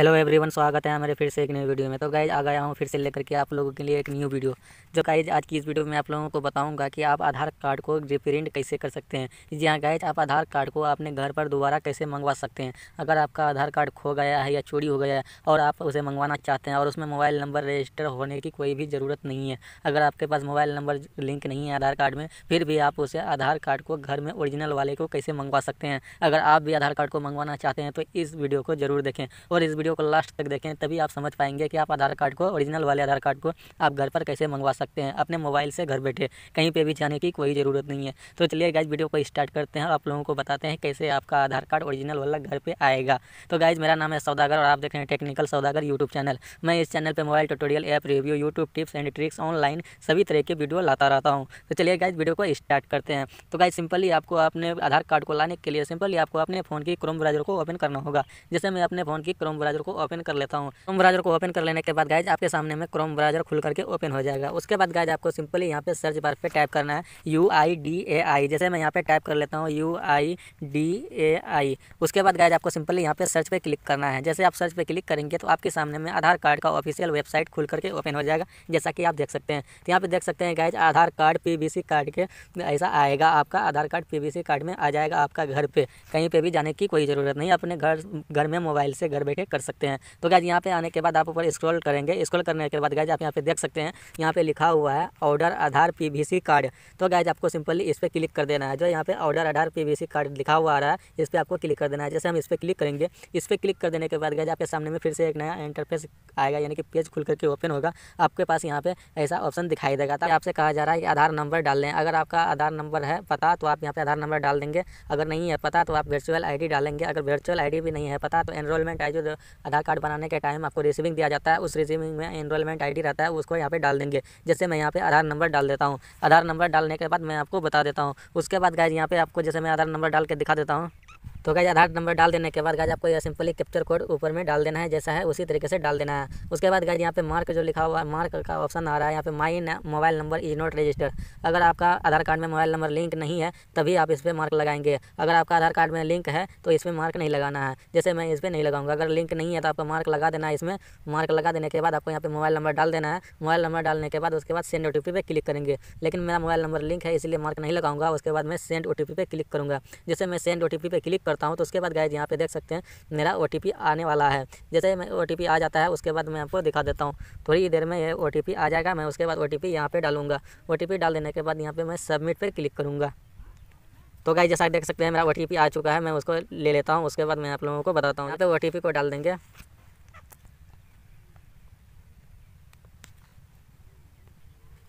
hello everyone स्वागत है हमारे फिर से एक नई वीडियो में तो गाइज आ गया हूँ फिर से लेकर के आप लोगों के लिए एक न्यू वीडियो जो गाइज आज की इस वीडियो में आप लोगों को बताऊंगा कि आप आधार कार्ड को रिप्रिंट कैसे कर सकते हैं जी हाँ गाइज आप आधार कार्ड को अपने घर पर दोबारा कैसे मंगवा सकते हैं अगर आपका आधार कार्ड खो गया है या चोरी हो गया है और आप उसे मंगवाना चाहते हैं और उसमें मोबाइल नंबर रजिस्टर होने की कोई भी ज़रूरत नहीं है अगर आपके पास मोबाइल नंबर लिंक नहीं है आधार कार्ड में फिर भी आप उसे आधार कार्ड को घर में ओरिजिनल वाले को कैसे मंगवा सकते हैं अगर आप भी आधार कार्ड को मंगवाना चाहते हैं तो इस वीडियो को ज़रूर देखें और इस वीडियो वीडियो को लास्ट तक देखें तभी आप समझ पाएंगे कि आप आधार कार्ड को ओरिजिनल वाले आधार कार्ड को आप घर पर कैसे मंगवा सकते हैं अपने मोबाइल से घर बैठे कहीं पर भी जाने की कोई ज़रूरत नहीं है तो चलिए गाइज वीडियो को स्टार्ट करते हैं आप लोगों को बताते हैं कैसे आपका आधार कार्ड ओरिजिनल वाला घर पर आएगा तो गाइज मेरा नाम है सौदागर और आप देख रहे हैं टेक्निकल सौदागर यूट्यूब चैनल मैं इस चैनल पर mobile tutorial app review YouTube tips and tricks online सभी तरह के वीडियो लाता रहता हूँ तो चलिए गाइज वीडियो को स्टार्ट करते हैं तो गाइज सिंपली आपको अपने आधार कार्ड को लाने के लिए सिंपली आपको अपने फ़ोन की क्रोम ब्राउज़र को ओपन करना होगा जैसे मैं अपने फ़ोन की क्रोम ब्राउज़र ब्राउजर को ओपन कर लेता हूँ क्रोम ब्राउजर को ओपन कर लेने के बाद गाइज आपके सामने में क्रोम ब्राउजर खुल करके ओपन हो जाएगा उसके बाद गाइज आपको सिंपली यहाँ पे सर्च बार पे टाइप करना है यू आई डी ए आई जैसे मैं यहाँ पे टाइप कर लेता हूँ यू आई डी ए आई उसके बाद गाइज आपको सिंपली यहाँ पे सर्च पे क्लिक करना है जैसे आप सर्च पे क्लिक करेंगे तो आपके सामने में आधार कार्ड का ऑफिशियल वेबसाइट खुल करके ओपन हो जाएगा जैसा कि आप देख सकते हैं तो यहाँ पे देख सकते हैं guys Aadhaar card PVC card के ऐसा आएगा आपका आधार कार्ड पीबीसी कार्ड में आ जाएगा आपका घर पे कहीं पे भी जाने की कोई ज़रूरत नहीं अपने घर घर में मोबाइल से घर बैठे कर कर सकते हैं तो गैज यहाँ पे आने के बाद आप ऊपर स्क्रॉल करेंगे स्क्रॉल करने के बाद गैज आप यहाँ पे देख सकते हैं यहाँ पे लिखा हुआ है ऑर्डर आधार पी कार्ड तो गैज आपको सिंपली इस पर क्लिक कर देना है जो यहाँ पे ऑर्डर आधार पी कार्ड लिखा हुआ आ रहा है इस पर आपको क्लिक कर देना है जैसे हम इस पर क्लिक करेंगे इस पर क्लिक कर देने के बाद गैज आपके सामने में फिर से एक नया इंटरफेस आएगा यानी कि पेज खुल करके ओपन होगा आपके पास यहाँ पे ऐसा ऑप्शन दिखाई देगा तो आपसे कहा जा रहा है कि आधार नंबर डाल दें अगर आपका आधार नंबर है पता तो आप यहाँ पे आधार नंबर डाल देंगे अगर नहीं है पता तो आप वर्चुअल आईडी डालेंगे अगर वर्चुअल आईडी भी नहीं है पता तो एनरोलमेंट आई जो आधार कार्ड बनाने के टाइम आपको रिसीविंग दिया जाता है उस रिसीविंग में एनरोलमेंट आईडी रहता है उसको यहाँ पे डाल देंगे जैसे मैं यहाँ पे आधार नंबर डाल देता हूँ आधार नंबर डालने के बाद मैं आपको बता देता हूँ उसके बाद गाय यहाँ पे आपको जैसे मैं आधार नंबर डाल के दिखा देता हूँ तो गाइज आधार नंबर डाल देने के बाद गाइज आपको यह सिंपली कैप्चर कोड ऊपर में डाल देना है जैसा है उसी तरीके से डाल देना है उसके बाद गाइज यहाँ पे मार्क जो लिखा हुआ है मार्क का ऑप्शन आ रहा है यहाँ पे my mobile number is not registered अगर आपका आधार कार्ड में मोबाइल नंबर लिंक नहीं है तभी आप इस पर मार्क लगाएंगे अगर आपका आधार कार्ड में लिंक है तो इसमें मार्क नहीं लगाना है जैसे मैं इस पर नहीं लगाऊंगा अगर लिंक नहीं है तो आपको मार्क लगा देना है इसमें मार्क लगा देने के बाद आपको यहाँ पे मोबाइल नंबर डाल देना है मोबाइल नंबर डालने के बाद उसके बाद सेंड ओ पे क्लिक करेंगे लेकिन मेरा मोबाइल नंबर लिंक है इसलिए मार्क नहीं लगाऊंगा उसके बाद मैं सेंड ओ पे क्लिक करूँगा जैसे मैं सेंड ओ पे क्लिक करता हूँ तो उसके बाद गायज यहाँ पे देख सकते हैं मेरा ओ आने वाला है जैसे मैं ओ आ जाता है उसके बाद मैं आपको दिखा देता हूँ थोड़ी ही देर में ये ओ आ जाएगा मैं उसके बाद ओ टी पी यहाँ पर डालूंगा ओ डाल देने के बाद यहाँ पर मैं सबमिट पर क्लिक करूँगा तो गाय जैसा देख सकते हैं मेरा ओ आ चुका है मैं उसको ले लेता हूँ उसके बाद मैं आप लोगों को बताता हूँ यहाँ पर ओ को डाल देंगे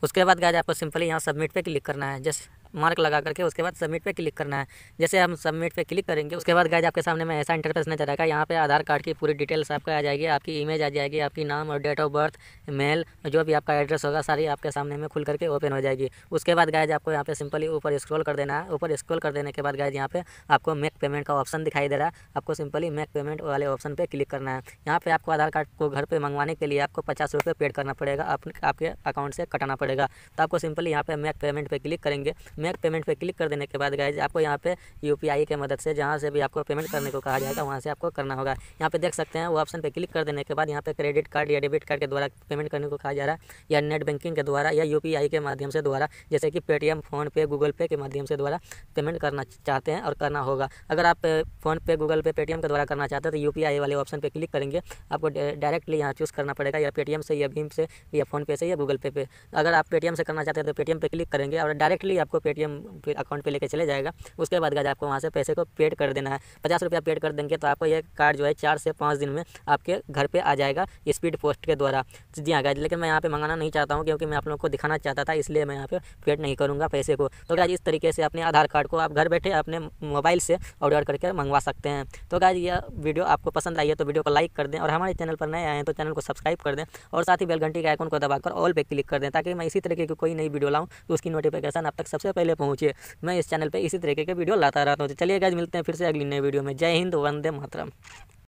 उसके बाद गाय आपको सिंपली यहाँ सबमिट पे क्लिक करना है जस्ट मार्क लगा करके उसके बाद सबमिट पे क्लिक करना है जैसे हम सबमिट पे क्लिक करेंगे उसके बाद गाइज आपके सामने में ऐसा इंटरफेस नजर आएगा यहाँ पे आधार कार्ड की पूरी डिटेल्स आपका आ जाएगी आपकी इमेज आ जाएगी आपकी नाम और डेट ऑफ बर्थ मेल जो भी आपका एड्रेस होगा सारी आपके सामने में खुल करके ओपन हो जाएगी उसके बाद गायज आपको यहाँ पे सिंपली ऊपर स्क्रॉल कर देना है ऊपर स्क्रॉल कर देने के बाद गायज यहाँ पे आपको मेक पेमेंट का ऑप्शन दिखाई दे रहा है आपको सिंपली मेक पेमेंट वाले ऑप्शन पर क्लिक करना है यहाँ पे आपको आधार कार्ड को घर पर मंगवाने के लिए आपको पचास रुपये पेड करना पड़ेगा आपके अकाउंट से कटाना पड़ेगा तो आपको सिंपली यहाँ पे मेक पेमेंट पर क्लिक करेंगे मेक पेमेंट पे क्लिक कर देने के बाद गाइज आपको यहाँ पे यू के मदद से जहाँ से भी आपको पेमेंट करने को कहा जाएगा वहाँ से आपको करना होगा यहाँ पे देख सकते हैं वो ऑप्शन पे क्लिक कर देने के बाद यहाँ पे क्रेडिट कार्ड या डेबिट कार्ड के द्वारा पेमेंट करने को कहा जा रहा है या नेट बैंकिंग के द्वारा या यू के माध्यम से द्वारा जैसे कि पेटीएम फ़ोनपे गूगल पे के माध्यम से द्वारा पेमेंट करना चाहते हैं और करना होगा अगर आप फ़ोनपे गूगल पे पेटीएम के द्वारा करना चाहते हैं तो यू वाले ऑप्शन पर क्लिक करेंगे आपको डायरेक्टली यहाँ चूज़ करना पड़ेगा या पेटीएम से या भीम से या फ़ोनपे से या गूगल पे पे अगर आप पेटीएम से करना चाहते हैं तो पेटीएम पर क्लिक करेंगे और डायरेक्टली आपको पेटीएम अकाउंट पे लेके चले जाएगा उसके बाद गाज आपको वहाँ से पैसे को पेड कर देना है पचास रुपया पेड कर देंगे तो आपको ये कार्ड जो है चार से पाँच दिन में आपके घर पर आ जाएगा स्पीड पोस्ट के द्वारा जी हाँ गाज लेकिन मैं यहाँ पर मंगाना नहीं चाहता हूँ क्योंकि मैं आप लोग को दिखाना चाहता था इसलिए मैं यहाँ पर पेड नहीं करूँगा पैसे को तो गाज इस तरीके से अपने आधार कार्ड को आप घर बैठे अपने मोबाइल से ऑर्डर करके मंगवा सकते हैं तो गाज यह वीडियो आपको पसंद आई है तो वीडियो को लाइक कर दें और हमारे चैनल पर नए आए हैं तो चैनल को सब्सक्राइब कर दें और साथ ही बेलघंटी के आइकन को दबाकर ऑल पे क्लिक कर दें ताकि मैं इसी तरीके की कोई नई वीडियो लाऊँ तो उसकी नोटिफिकेशन आप तक सबसे पहले पहुँचे मैं इस चैनल पर इसी तरीके के वीडियो लाता रहता हूँ तो चलिए गाइज मिलते हैं फिर से अगली नई वीडियो में जय हिंद वंदे मातरम